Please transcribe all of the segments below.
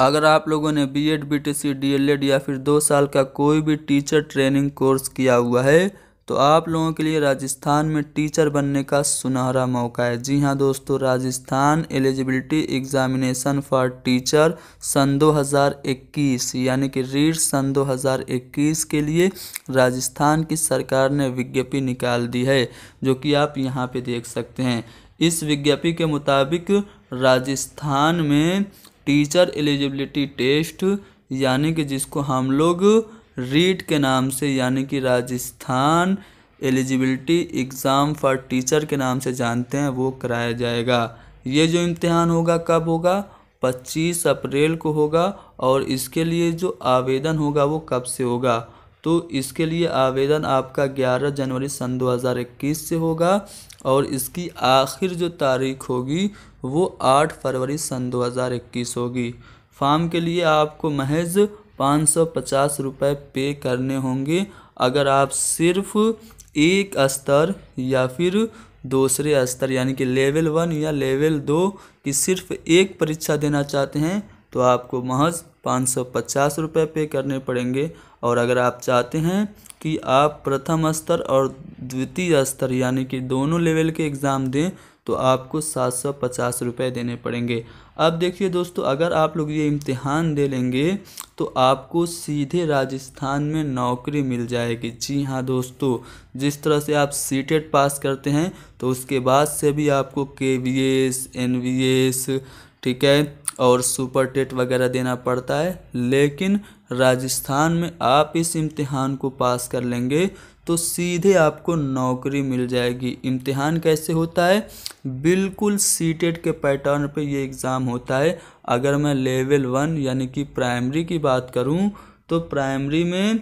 अगर आप लोगों ने B Ed B T C D L Ed या फिर दो साल का कोई भी टीचर ट्रेनिंग कोर्स किया हुआ है तो आप लोगों के लिए राजस्थान में टीचर बनने का सुनहरा मौका है जी हाँ दोस्तों Rajasthan eligibility examination for teacher सन 2021 यानी कि रीट सन 2021 के लिए राजस्थान की सरकार ने विज्ञप्ति निकाल दी है जो कि आप यहाँ पे देख सकते हैं इस विज्ञप्ति के मुताबिक राजस्थान में टीचर एलिजिबिलिटी टेस्ट यानी कि जिसको हम लोग रीट के नाम से यानी कि Rajasthan eligibility exam for teacher के नाम से जानते हैं वो कराया जाएगा ये जो इम्तिहान होगा कब होगा 25 अप्रैल को होगा और इसके लिए जो आवेदन होगा वो कब से होगा तो इसके लिए आवेदन आपका 11 जनवरी सन 2021 से होगा और इसकी आखिर जो तारीख होगी वो 8 फरवरी सन 2021 होगी फार्म के लिए आपको महज पाँच सौ पचास रुपये पे करने होंगे अगर आप सिर्फ एक स्तर या फिर दूसरे स्तर यानी कि लेवल वन या लेवल दो की सिर्फ एक परीक्षा देना चाहते हैं तो आपको महज पाँच सौ पचास रुपये पे करने पड़ेंगे और अगर आप चाहते हैं कि आप प्रथम स्तर और द्वितीय स्तर यानी कि दोनों लेवल के एग्ज़ाम दें तो आपको सात सौ पचास रुपये देने पड़ेंगे अब देखिए दोस्तों अगर आप लोग ये इम्तिहान दे लेंगे तो आपको सीधे राजस्थान में नौकरी मिल जाएगी जी हाँ दोस्तों जिस तरह से आप सीटेट e पास करते हैं तो उसके बाद से भी आपको के वी एस एन एस ठीक है और सुपर टेट वगैरह देना पड़ता है लेकिन राजस्थान में आप इस इम्तिहान को पास कर लेंगे तो सीधे आपको नौकरी मिल जाएगी इम्तिहान कैसे होता है बिल्कुल सी टेट के पैटर्न पे ये एग्ज़ाम होता है अगर मैं लेवल वन यानी कि प्राइमरी की बात करूँ तो प्राइमरी में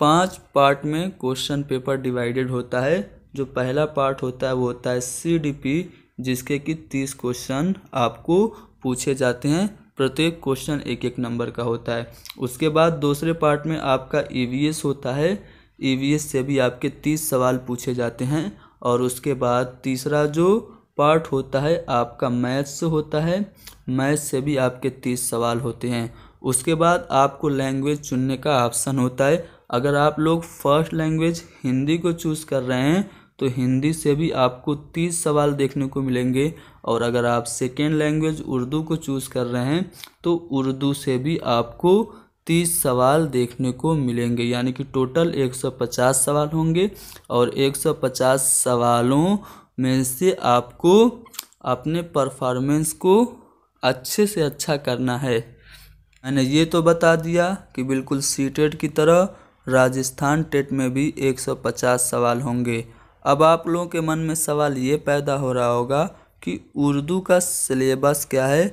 पांच पार्ट में क्वेश्चन पेपर डिवाइडेड होता है जो पहला पार्ट होता है वो होता है सी डी पी जिसके कि तीस क्वेश्चन आपको पूछे जाते हैं प्रत्येक क्वेश्चन एक एक नंबर का होता है उसके बाद दूसरे पार्ट में आपका ई e होता है ई e से भी आपके तीस सवाल पूछे जाते हैं और उसके बाद तीसरा जो पार्ट होता है आपका मैथ्स होता है मैथ्स से भी आपके तीस सवाल होते हैं उसके बाद आपको लैंग्वेज चुनने का ऑप्शन होता है अगर आप लोग फर्स्ट लैंग्वेज हिंदी को चूज़ कर रहे हैं तो हिंदी से भी आपको तीस सवाल देखने को मिलेंगे और अगर आप सेकेंड लैंग्वेज उर्दू को चूज़ कर रहे हैं तो उर्दू से भी आपको तीस सवाल देखने को मिलेंगे यानी कि टोटल एक सौ पचास सवाल होंगे और एक सौ पचास सवालों में से आपको अपने परफॉर्मेंस को अच्छे से अच्छा करना है मैंने ये तो बता दिया कि बिल्कुल सी टेट की तरह राजस्थान टेट में भी एक सौ पचास सवाल होंगे अब आप लोगों के मन में सवाल ये पैदा हो रहा होगा कि उर्दू का सिलेबस क्या है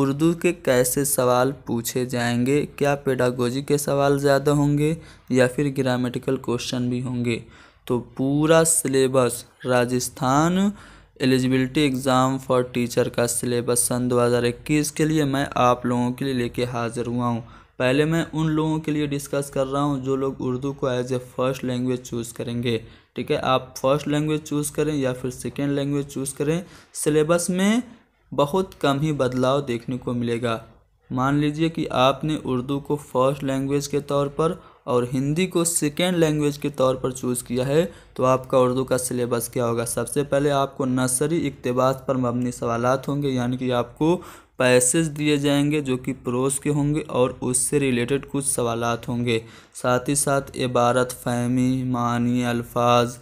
उर्दू के कैसे सवाल पूछे जाएंगे क्या पेडागोजी के सवाल ज़्यादा होंगे या फिर ग्रामेटिकल क्वेश्चन भी होंगे तो पूरा syllabus Rajasthan eligibility exam for teacher का सिलेबस सन 2021 के लिए मैं आप लोगों के लिए लेके हाज़िर हुआ हूँ पहले मैं उन लोगों के लिए डिस्कस कर रहा हूँ जो लोग उर्दू को as a first language choose करेंगे ठीक है आप फर्स्ट लैंग्वेज चूज़ करें या फिर सेकेंड लैंग्वेज चूज़ करें सिलेबस में बहुत कम ही बदलाव देखने को मिलेगा मान लीजिए कि आपने उर्दू को फर्स्ट लैंग्वेज के तौर पर और हिंदी को सेकेंड लैंग्वेज के तौर पर चूज़ किया है तो आपका उर्दू का सिलेबस क्या होगा सबसे पहले आपको नर्सरी इकतबास पर मबनी सवालत होंगे यानी कि आपको पैसेज दिए जाएंगे जो कि प्रोस के होंगे और उससे रिलेटेड कुछ सवाल होंगे साथ ही साथ इबारत फहमी मानी अल्फाज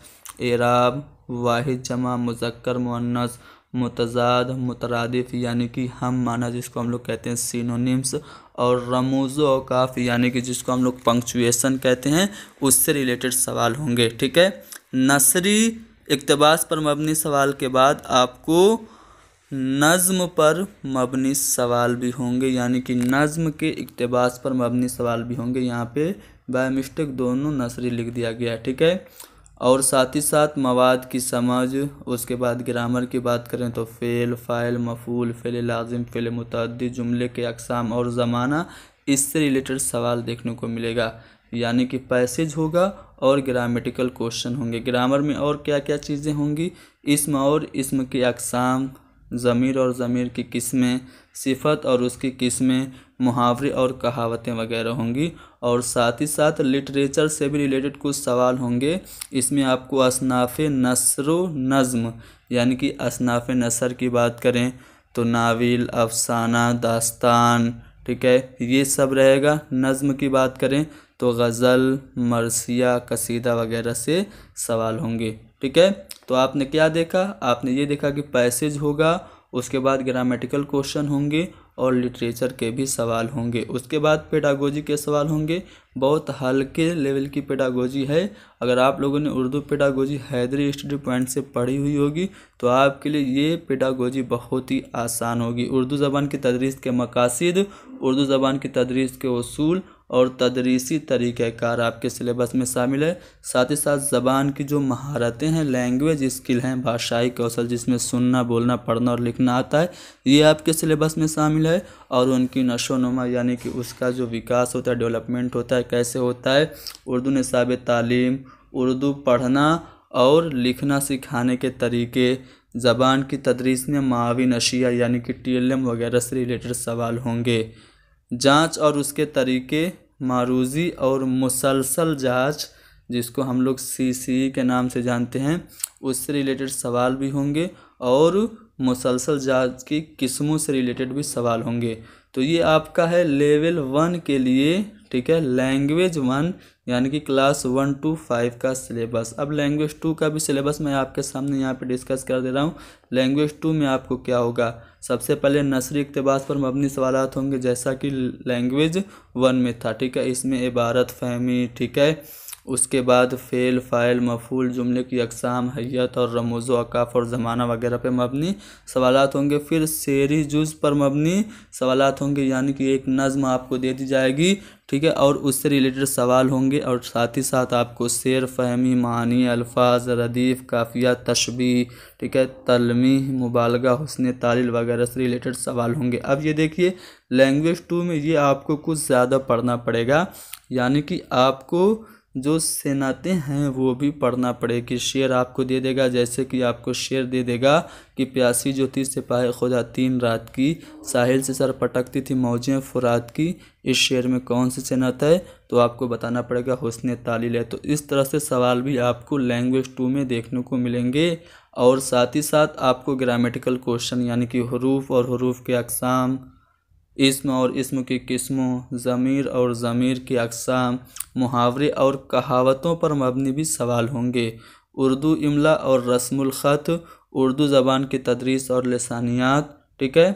एराब वाहिद जमा मुजक्कर मुन्नस मुतजाद मुतरदफ़ यानी कि हम माना जिसको हम लोग कहते हैं सीनोनिम्स और रमोज़ अवकाफ़ यानी कि जिसको हम लोग पंक्चुएसन कहते हैं उससे रिलेटेड सवाल होंगे ठीक है नसरी इकतबास पर मबनी सवाल के बाद आपको नज़म पर मबनी सवाल भी होंगे यानी कि नज़म के इकतबास पर मबनी सवाल भी होंगे यहाँ पे बाय मिस्टेक दोनों नसरी लिख दिया गया ठीक है और साथ ही साथ मवाद की समझ उसके बाद ग्रामर की बात करें तो फ़ेल फ़ाइल मफूल फ़ेल लाजिम फ़ेल मुतद जुमले के अकसाम और ज़माना इससे रिलेटेड सवाल देखने को मिलेगा यानी कि पैसेज होगा और ग्रामेटिकल क्वेश्चन होंगे ग्रामर में और क्या क्या चीज़ें होंगी इसम और इसम के अकसाम ज़मीर और ज़मीर की किस्में सिफत और उसकी किस्में मुहावरे और कहावतें वगैरह होंगी और साथ ही साथ लिटरेचर से भी रिलेटेड कुछ सवाल होंगे इसमें आपको असनाफ़ नसर नज़म यानी कि असनाफ़ नसर की बात करें तो नाविल अफसाना दास्तान ठीक है ये सब रहेगा नज़म की बात करें तो गज़ल मरसिया कसीदा वगैरह से सवाल होंगे ठीक है तो आपने क्या देखा आपने ये देखा कि पैसेज होगा उसके बाद ग्रामेटिकल क्वेश्चन होंगे और लिटरेचर के भी सवाल होंगे उसके बाद पेडागोजी के सवाल होंगे बहुत हल्के लेवल की पेडागोजी है अगर आप लोगों ने Urdu pedagogy Haidari study point से पढ़ी हुई होगी तो आपके लिए ये पेडागोजी बहुत ही आसान होगी उर्दू ज़बान की तदरीस के मकासद उर्दू ज़बान की तदरीस के असूल और तदरीसी तरीक़ार आपके सिलेबस में शामिल है साथ ही साथ ज़बान की जो महारतें हैं लैंग्वेज स्किल हैं भाषाई कौशल जिसमें सुनना बोलना पढ़ना और लिखना आता है ये आपके सिलेबस में शामिल है और उनकी नशो नुमा यानी कि उसका जो विकास होता है डेवलपमेंट होता है कैसे होता है उर्दू नसाब तालीम उर्दू पढ़ना और लिखना सिखाने के तरीके ज़बान की तदरीस में मावी नशिया यानी कि टी वगैरह से रिलेटेड सवाल होंगे जांच और उसके तरीके मारूजी और मुसलसल जांच जिसको हम लोग सी सी के नाम से जानते हैं उससे रिलेटेड सवाल भी होंगे और मुसलसल जांच की किस्मों से रिलेटेड भी सवाल होंगे तो ये आपका है लेवल वन के लिए ठीक है लैंग्वेज वन यानी कि क्लास वन टू फाइव का सिलेबस अब लैंग्वेज टू का भी सिलेबस मैं आपके सामने यहाँ पे डिस्कस कर दे रहा हूँ लैंग्वेज टू में आपको क्या होगा सबसे पहले नसरी इकतबास पर मबनी सवाल होंगे जैसा कि लैंग्वेज वन में था ठीक है इसमें इबारत फहमी ठीक है उसके बाद फ़ेल फ़ाइल मफूल जुमले की अकसाम हैत और रमोज़ अकाफ और ज़माना वगैरह पर मबनी सवाल होंगे फिर शेरी जुज़ पर मबनी सवाल होंगे यानी कि एक नज़म आपको दे दी जाएगी ठीक है और उससे रिलेटेड सवाल होंगे और साथ ही साथ आपको शेर फहमी मानी अल्फाज रदीफ़ काफिया तशबी ठीक है तलमी मुबालगा हसन तालिल वगैरह से रिलेटेड सवाल होंगे अब ये देखिए लैंग्वेज टू में ये आपको कुछ ज़्यादा पढ़ना पड़ेगा यानी कि आपको जो सेनाते हैं वो भी पढ़ना पड़ेगी शेर आपको दे देगा जैसे कि आपको शेर दे देगा कि प्यासी ज्योति थी सिपाही खुदा तीन रात की साहिल से सर पटकती थी मौजें फुरात की इस शेर में कौन सी सनत है तो आपको बताना पड़ेगा हुसन तालील है तो इस तरह से सवाल भी आपको लैंग्वेज टू में देखने को मिलेंगे और साथ ही साथ आपको ग्रामेटिकल क्वेश्चन यानी कि हरूफ और हरूफ के अकसाम इसम और इसम की किस्मों ज़मीर और ज़मीर की अकसाम मुहावरे और कहावतों पर मबनी भी सवाल होंगे उर्दू इमला और ख़त उर्दू ज़बान की तदरीस और लसानियात ठीक है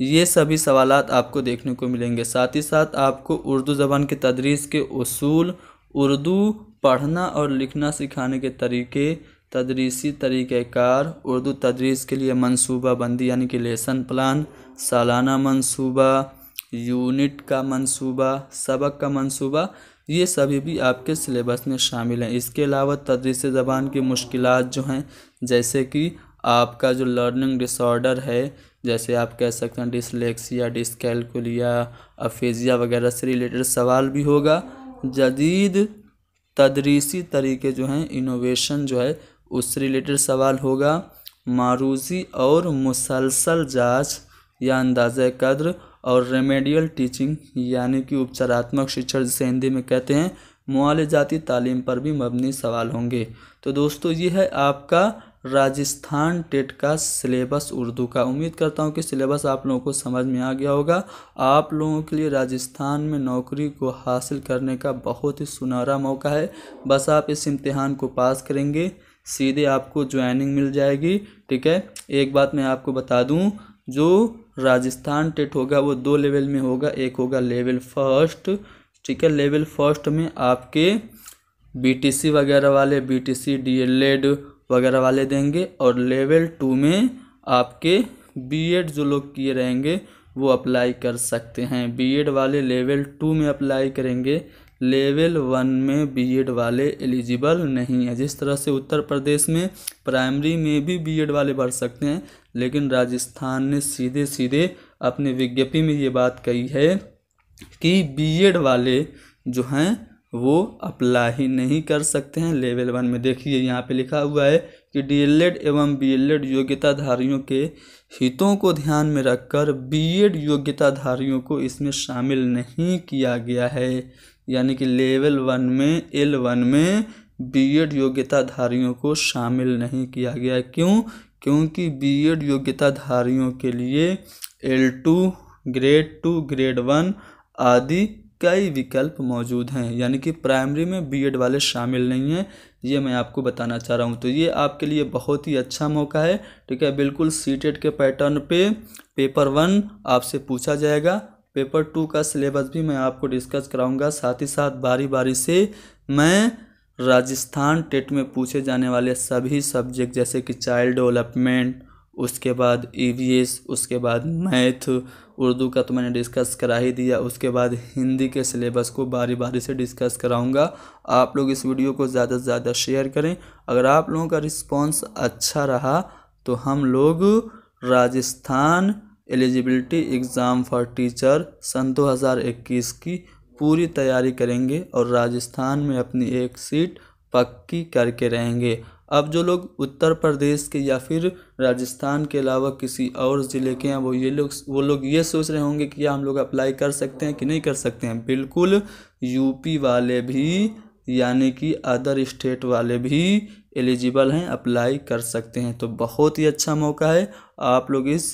ये सभी सवाल आपको देखने को मिलेंगे साथ ही साथ आपको उर्दू ज़बान की तदरीस के असूल उर्दू पढ़ना और लिखना सिखाने के तरीके तदरीसी तरीक़ार उर्दू तदरीस के लिए मनसूबा बंदी यानी कि लेसन प्लान सालाना मनसूबा यूनिट का मनसूबा सबक का मनसूबा ये सभी भी आपके सिलेबस में शामिल हैं इसके अलावा तदरीस ज़बान की मुश्किल जो हैं जैसे कि आपका जो लर्निंग डिसऑर्डर है जैसे आप कह सकते हैं डिसलेक्सिया डिसकेलकुलिया अफेजिया वगैरह से रिलेटेड सवाल भी होगा जदीद तदरीसी तरीके जो हैं इनोवेशन जो है उससे रिलेटेड सवाल होगा मारूजी और मुसलसल जांच या अंदाज़ कद्र और रेमेडियल टीचिंग यानी कि उपचारात्मक शिक्षा जिसे हिंदी में कहते हैं मालजाती जाती तालीम पर भी मबनी सवाल होंगे तो दोस्तों ये है आपका राजस्थान टेट का सिलेबस उर्दू का उम्मीद करता हूँ कि सिलेबस आप लोगों को समझ में आ गया होगा आप लोगों के लिए राजस्थान में नौकरी को हासिल करने का बहुत ही सुनहरा मौका है बस आप इस इम्तिहान को पास करेंगे सीधे आपको ज्वाइनिंग मिल जाएगी ठीक है एक बात मैं आपको बता दूं जो राजस्थान टेट होगा वो दो लेवल में होगा एक होगा लेवल फर्स्ट ठीक है लेवल फर्स्ट में आपके बीटीसी वगैरह वाले बीटीसी डीएलएड वगैरह वाले देंगे और लेवल टू में आपके बीएड जो लोग किए रहेंगे वो अप्लाई कर सकते हैं बीएड वाले लेवल टू में अप्लाई करेंगे लेवल वन में बीएड वाले एलिजिबल नहीं है जिस तरह से उत्तर प्रदेश में प्राइमरी में भी बीएड वाले बढ़ सकते हैं लेकिन राजस्थान ने सीधे सीधे अपने विज्ञप्ति में ये बात कही है कि बीएड वाले जो हैं वो अप्लाई नहीं कर सकते हैं लेवल वन में देखिए यहाँ पे लिखा हुआ है कि डीएलएड e एवं बीएलएड e योग्यताधारियों के हितों को ध्यान में रखकर बीएड e योग्यताधारियों को इसमें शामिल नहीं किया गया है यानी कि लेवल वन में एल वन में बीएड योग्यताधारियों को शामिल नहीं किया गया क्यों क्योंकि बीएड योग्यताधारियों के लिए L two grade two grade one आदि कई विकल्प मौजूद हैं यानी कि प्राइमरी में बीएड वाले शामिल नहीं हैं ये मैं आपको बताना चाह रहा हूँ तो ये आपके लिए बहुत ही अच्छा मौका है ठीक है बिल्कुल सी के पैटर्न पे पेपर वन आपसे पूछा जाएगा पेपर टू का सिलेबस भी मैं आपको डिस्कस कराऊंगा साथ ही साथ बारी बारी से मैं राजस्थान टेट में पूछे जाने वाले सभी सब्जेक्ट जैसे कि चाइल्ड डेवलपमेंट उसके बाद ई e उसके बाद मैथ उर्दू का तो मैंने डिस्कस करा ही दिया उसके बाद हिंदी के सिलेबस को बारी बारी से डिस्कस कराऊंगा आप लोग इस वीडियो को ज़्यादा से ज़्यादा शेयर करें अगर आप लोगों का रिस्पॉन्स अच्छा रहा तो हम लोग Rajasthan eligibility exam for teacher सन 2021 की पूरी तैयारी करेंगे और राजस्थान में अपनी एक सीट पक्की करके रहेंगे अब जो लोग उत्तर प्रदेश के या फिर राजस्थान के अलावा किसी और ज़िले के हैं वो ये लोग वो लोग ये सोच रहे होंगे कि हम लोग अप्लाई कर सकते हैं कि नहीं कर सकते हैं बिल्कुल यूपी वाले भी यानी कि अदर स्टेट वाले भी एलिजिबल हैं अप्लाई कर सकते हैं तो बहुत ही अच्छा मौका है आप लोग इस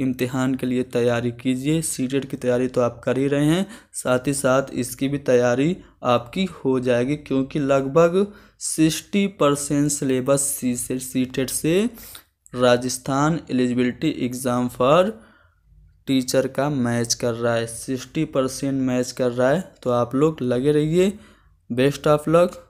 इम्तिहान के लिए तैयारी कीजिए सीटेट की तैयारी तो आप कर ही रहे हैं साथ ही साथ इसकी भी तैयारी आपकी हो जाएगी क्योंकि लगभग सिक्सटी परसेंट सिलेबस सी से सीटेट से Rajasthan eligibility exam for teacher का मैच कर रहा है सिक्सटी परसेंट मैच कर रहा है तो आप लोग लगे रहिए बेस्ट ऑफ लक